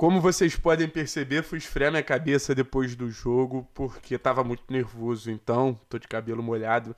Como vocês podem perceber, fui esfriar minha cabeça depois do jogo, porque tava muito nervoso, então tô de cabelo molhado.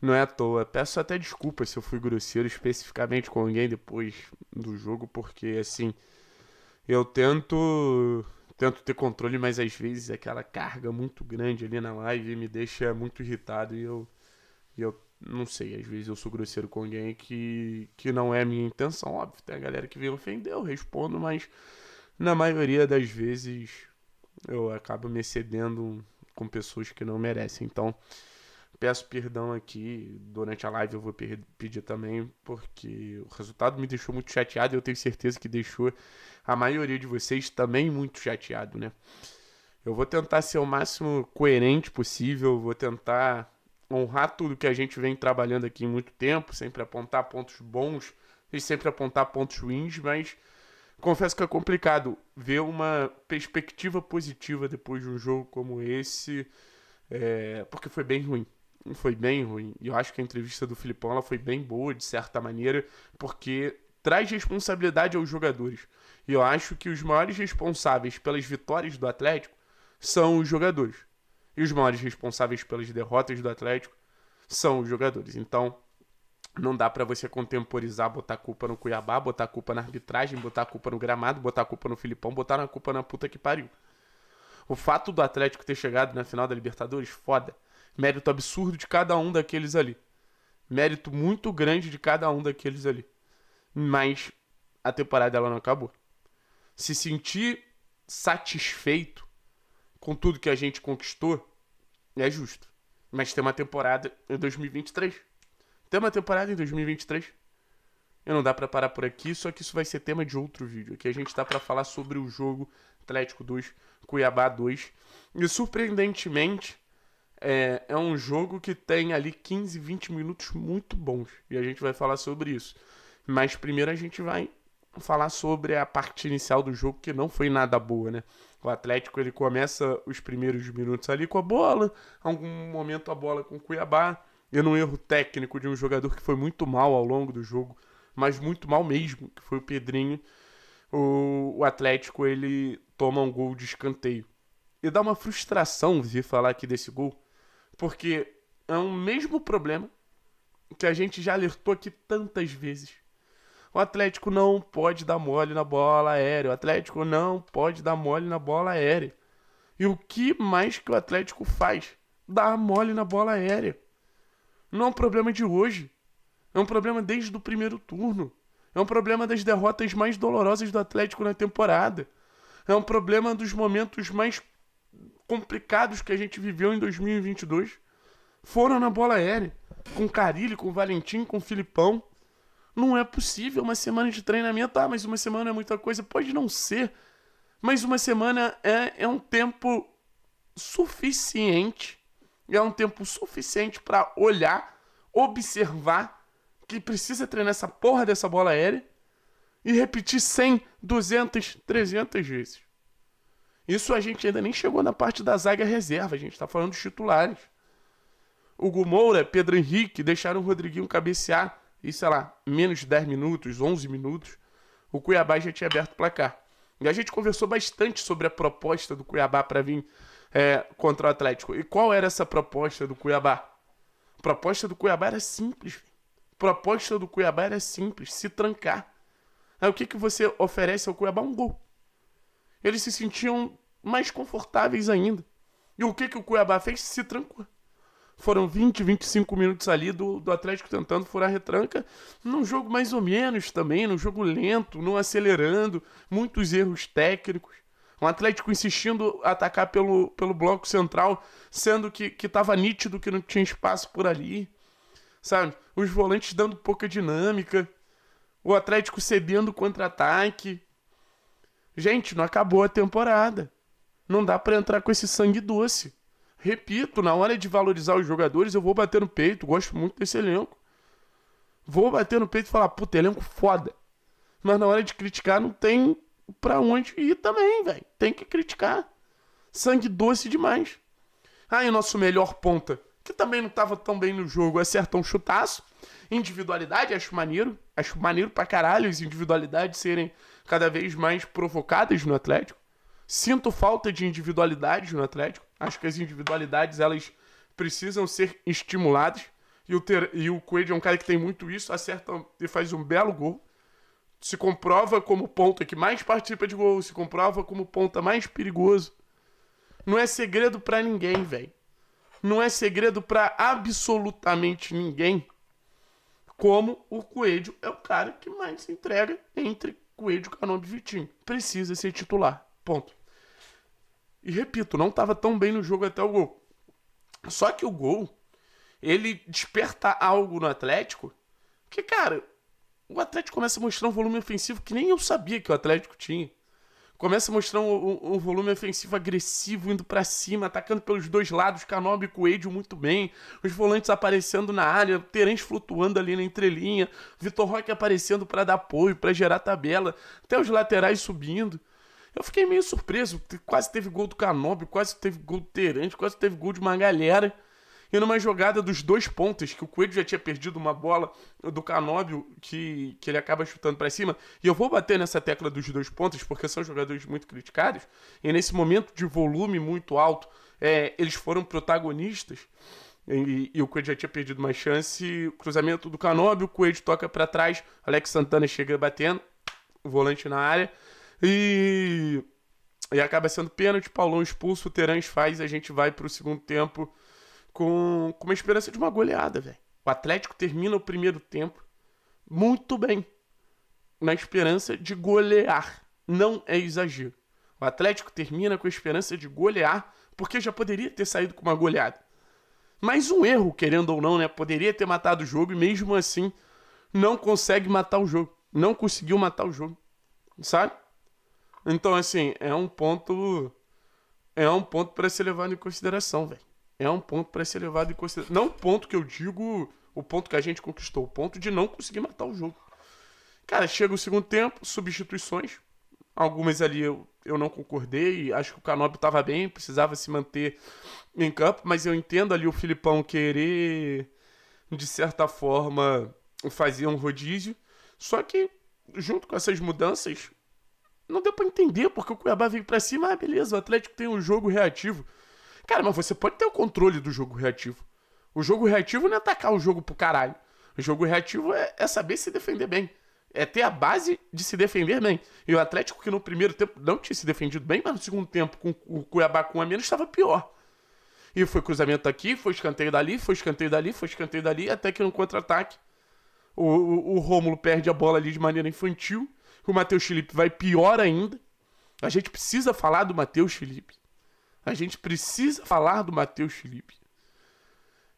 Não é à toa. Peço até desculpas se eu fui grosseiro especificamente com alguém depois do jogo, porque assim, eu tento tento ter controle, mas às vezes aquela carga muito grande ali na live me deixa muito irritado e eu e eu não sei, às vezes eu sou grosseiro com alguém que que não é a minha intenção, óbvio. Tem a galera que vem ofender, eu respondo, mas na maioria das vezes eu acabo me cedendo com pessoas que não merecem. Então, peço perdão aqui. Durante a live eu vou pedir também, porque o resultado me deixou muito chateado e eu tenho certeza que deixou a maioria de vocês também muito chateado, né? Eu vou tentar ser o máximo coerente possível, vou tentar honrar tudo que a gente vem trabalhando aqui há muito tempo, sempre apontar pontos bons e sempre apontar pontos ruins, mas confesso que é complicado ver uma perspectiva positiva depois de um jogo como esse, é, porque foi bem ruim. Foi bem ruim. E eu acho que a entrevista do Filipão ela foi bem boa, de certa maneira, porque traz responsabilidade aos jogadores. E eu acho que os maiores responsáveis pelas vitórias do Atlético são os jogadores. E os maiores responsáveis pelas derrotas do Atlético são os jogadores. Então, não dá para você contemporizar, botar culpa no Cuiabá, botar culpa na arbitragem, botar culpa no gramado, botar culpa no Filipão, botar na culpa na puta que pariu. O fato do Atlético ter chegado na final da Libertadores, foda. Mérito absurdo de cada um daqueles ali. Mérito muito grande de cada um daqueles ali. Mas a temporada dela não acabou. Se sentir satisfeito com tudo que a gente conquistou é justo. Mas tem uma temporada em 2023. Tema temporada em 2023. Eu não dá para parar por aqui, só que isso vai ser tema de outro vídeo. Aqui a gente tá para falar sobre o jogo Atlético 2, Cuiabá 2. E surpreendentemente, é, é um jogo que tem ali 15, 20 minutos muito bons. E a gente vai falar sobre isso. Mas primeiro a gente vai falar sobre a parte inicial do jogo, que não foi nada boa, né? O Atlético ele começa os primeiros minutos ali com a bola, algum momento a bola com o Cuiabá, e num erro técnico de um jogador que foi muito mal ao longo do jogo, mas muito mal mesmo, que foi o Pedrinho, o, o Atlético ele toma um gol de escanteio. E dá uma frustração vir falar aqui desse gol, porque é um mesmo problema que a gente já alertou aqui tantas vezes. O Atlético não pode dar mole na bola aérea. O Atlético não pode dar mole na bola aérea. E o que mais que o Atlético faz? Dá mole na bola aérea não é um problema de hoje. É um problema desde o primeiro turno. É um problema das derrotas mais dolorosas do Atlético na temporada. É um problema dos momentos mais complicados que a gente viveu em 2022. Foram na bola aérea, com Carilli, com Valentim, com Filipão. Não é possível uma semana de treinamento. Ah, mas uma semana é muita coisa. Pode não ser. Mas uma semana é, é um tempo suficiente e é um tempo suficiente para olhar, observar que precisa treinar essa porra dessa bola aérea e repetir 100, 200, 300 vezes. Isso a gente ainda nem chegou na parte da zaga reserva, a gente está falando dos titulares. Hugo Moura, Pedro Henrique deixaram o Rodriguinho cabecear e, sei lá, menos de 10 minutos, 11 minutos, o Cuiabá já tinha aberto o placar. E a gente conversou bastante sobre a proposta do Cuiabá para vir é, contra o Atlético. E qual era essa proposta do Cuiabá? Proposta do Cuiabá era simples. Proposta do Cuiabá era simples, se trancar. Aí o que, que você oferece ao Cuiabá? Um gol. Eles se sentiam mais confortáveis ainda. E o que, que o Cuiabá fez? Se trancou. Foram 20, 25 minutos ali do, do Atlético tentando furar a retranca, num jogo mais ou menos também, num jogo lento, não acelerando, muitos erros técnicos. Um Atlético insistindo atacar pelo, pelo bloco central, sendo que, que tava nítido que não tinha espaço por ali. Sabe? Os volantes dando pouca dinâmica. O Atlético cedendo contra-ataque. Gente, não acabou a temporada. Não dá para entrar com esse sangue doce. Repito, na hora de valorizar os jogadores, eu vou bater no peito, gosto muito desse elenco. Vou bater no peito e falar, puta, elenco foda. Mas na hora de criticar, não tem pra onde ir também, velho. Tem que criticar. Sangue doce demais. Ah, e o nosso melhor ponta, que também não tava tão bem no jogo, acertou é um chutaço. Individualidade, acho maneiro. Acho maneiro pra caralho as individualidades serem cada vez mais provocadas no Atlético. Sinto falta de individualidades no Atlético. Acho que as individualidades, elas precisam ser estimuladas. E o, ter, e o Coelho é um cara que tem muito isso, acerta e faz um belo gol se comprova como ponta que mais participa de gol, se comprova como ponta mais perigoso. Não é segredo para ninguém, velho. Não é segredo para absolutamente ninguém. Como o Coelho é o cara que mais se entrega entre Coelho, Canobi e Vitinho. Precisa ser titular. Ponto. E repito, não estava tão bem no jogo até o gol. Só que o gol, ele desperta algo no Atlético que, cara, o Atlético começa a mostrar um volume ofensivo que nem eu sabia que o Atlético tinha. Começa a mostrar um, um, volume ofensivo agressivo, indo para cima, atacando pelos dois lados, Canob e Coelho muito bem, os volantes aparecendo na área, Terence flutuando ali na entrelinha, Vitor Roque aparecendo para dar apoio, para gerar tabela, até os laterais subindo. Eu fiquei meio surpreso, quase teve gol do Canob, quase teve gol do Terence, quase teve gol de uma galera. E numa jogada dos dois pontos, que o Coelho já tinha perdido uma bola do Canóbio, que, que ele acaba chutando para cima. E eu vou bater nessa tecla dos dois pontos, porque são jogadores muito criticados. E nesse momento de volume muito alto, é, eles foram protagonistas. E, e, o Coelho já tinha perdido uma chance. Cruzamento do Canóbio, o Coelho toca para trás. Alex Santana chega batendo, volante na área. E, e acaba sendo pênalti. Paulão expulso, o Terãs faz. A gente vai para o segundo tempo com, com uma esperança de uma goleada, velho. O Atlético termina o primeiro tempo muito bem, na esperança de golear. Não é exagero. O Atlético termina com a esperança de golear, porque já poderia ter saído com uma goleada. Mas um erro, querendo ou não, né? Poderia ter matado o jogo e mesmo assim não consegue matar o jogo. Não conseguiu matar o jogo. Sabe? Então, assim, é um ponto. É um ponto para ser levado em consideração, velho é um ponto para ser levado em consideração. Não o ponto que eu digo, o ponto que a gente conquistou, o ponto de não conseguir matar o jogo. Cara, chega o segundo tempo, substituições. Algumas ali eu, eu não concordei, acho que o Canobio estava bem, precisava se manter em campo, mas eu entendo ali o Filipão querer, de certa forma, fazer um rodízio. Só que, junto com essas mudanças, não deu para entender, porque o Cuiabá veio para cima, ah, beleza, o Atlético tem um jogo reativo. Cara, mas você pode ter o controle do jogo reativo. O jogo reativo não é atacar o jogo pro caralho. O jogo reativo é, é saber se defender bem. É ter a base de se defender bem. E o Atlético, que no primeiro tempo não tinha se defendido bem, mas no segundo tempo, com o Cuiabá com a menos, estava pior. E foi cruzamento aqui, foi escanteio dali, foi escanteio dali, foi escanteio dali, até que no contra-ataque o, o, o Rômulo perde a bola ali de maneira infantil. O Matheus Felipe vai pior ainda. A gente precisa falar do Matheus Felipe. A gente precisa falar do Matheus Felipe.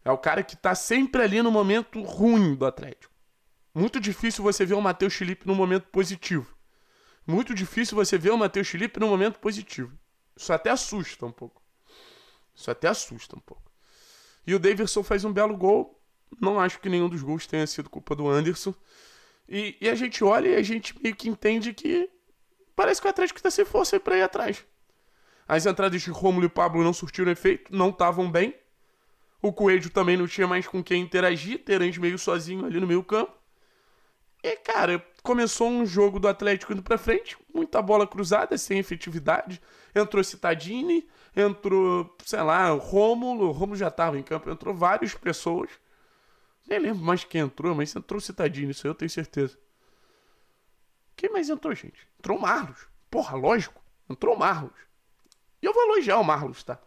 É o cara que tá sempre ali no momento ruim do Atlético. Muito difícil você ver o Matheus Felipe no momento positivo. Muito difícil você ver o Matheus Felipe no momento positivo. Isso até assusta um pouco. Isso até assusta um pouco. E o Davidson faz um belo gol. Não acho que nenhum dos gols tenha sido culpa do Anderson. E, e a gente olha e a gente meio que entende que parece que o Atlético está sem força para ir atrás. As entradas de Rômulo e Pablo não surtiram efeito, não estavam bem. O Coelho também não tinha mais com quem interagir, Terence meio sozinho ali no meio campo. E, cara, começou um jogo do Atlético indo pra frente, muita bola cruzada, sem efetividade. Entrou Citadini, entrou, sei lá, Rômulo. Rômulo já tava em campo, entrou várias pessoas. Nem lembro mais quem entrou, mas entrou Citadini, isso aí eu tenho certeza. Quem mais entrou, gente? Entrou Marlos. Porra, lógico. Entrou Marlos. E eu vou elogiar o Marlos, tá?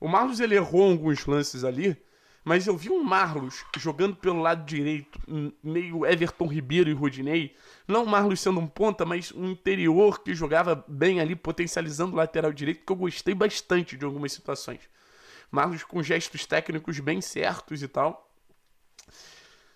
O Marlos ele errou alguns lances ali, mas eu vi um Marlos jogando pelo lado direito, meio Everton Ribeiro e Rodinei. Não o Marlos sendo um ponta, mas um interior que jogava bem ali, potencializando o lateral direito, que eu gostei bastante de algumas situações. Marlos com gestos técnicos bem certos e tal.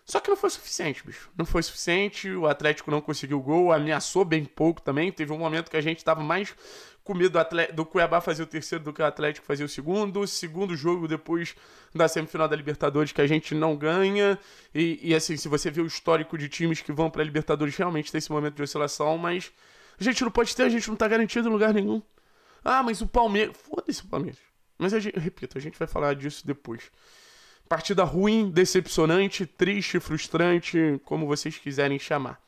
Só que não foi suficiente, bicho. Não foi suficiente, o Atlético não conseguiu gol, ameaçou bem pouco também. Teve um momento que a gente estava mais com medo do, do Cuiabá fazer o terceiro do que o Atlético fazer o segundo. O segundo jogo depois da semifinal da Libertadores que a gente não ganha. E, e assim, se você vê o histórico de times que vão para a Libertadores, realmente tem esse momento de oscilação, mas a gente não pode ter, a gente não está garantido em lugar nenhum. Ah, mas o Palmeiras. Foda-se o Palmeiras. Mas, a gente, repito, a gente vai falar disso depois. Partida ruim, decepcionante, triste, frustrante, como vocês quiserem chamar.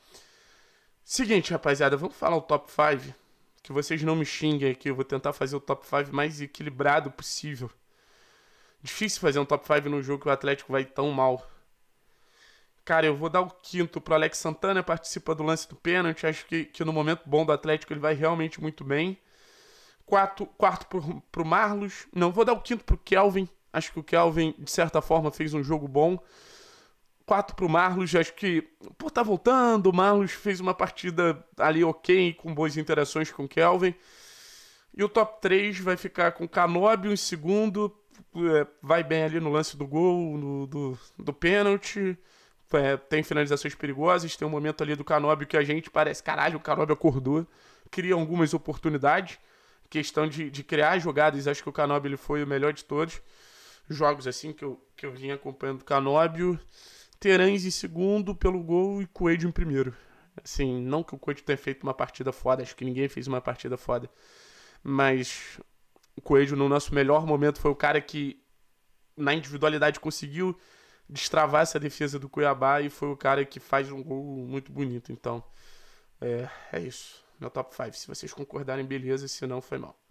Seguinte, rapaziada, vamos falar o top 5. Que vocês não me xinguem aqui, eu vou tentar fazer o top 5 mais equilibrado possível. Difícil fazer um top 5 num jogo que o Atlético vai tão mal. Cara, eu vou dar o quinto pro Alex Santana, participa do lance do pênalti. Acho que, que no momento bom do Atlético ele vai realmente muito bem. Quarto, quarto pro, pro Marlos. Não, vou dar o quinto pro Kelvin Acho que o Kelvin, de certa forma, fez um jogo bom. 4 para o Marlos, acho que por estar tá voltando, o Marlos fez uma partida ali ok, com boas interações com o Kelvin. E o top 3 vai ficar com Canobio em segundo, é, vai bem ali no lance do gol, no, do, do pênalti. É, tem finalizações perigosas, tem um momento ali do Canobio que a gente parece, caralho, o Canobio acordou, cria algumas oportunidades, questão de, de criar jogadas, acho que o Canobio ele foi o melhor de todos jogos assim que eu, que eu vim acompanhando Canóbio, Terães em segundo pelo gol e Coelho em primeiro. Assim, não que o Coelho tenha feito uma partida foda, acho que ninguém fez uma partida foda. Mas o Coelho, no nosso melhor momento, foi o cara que na individualidade conseguiu destravar essa defesa do Cuiabá e foi o cara que faz um gol muito bonito. Então, é, é isso. Meu top 5. Se vocês concordarem, beleza. Se não, foi mal.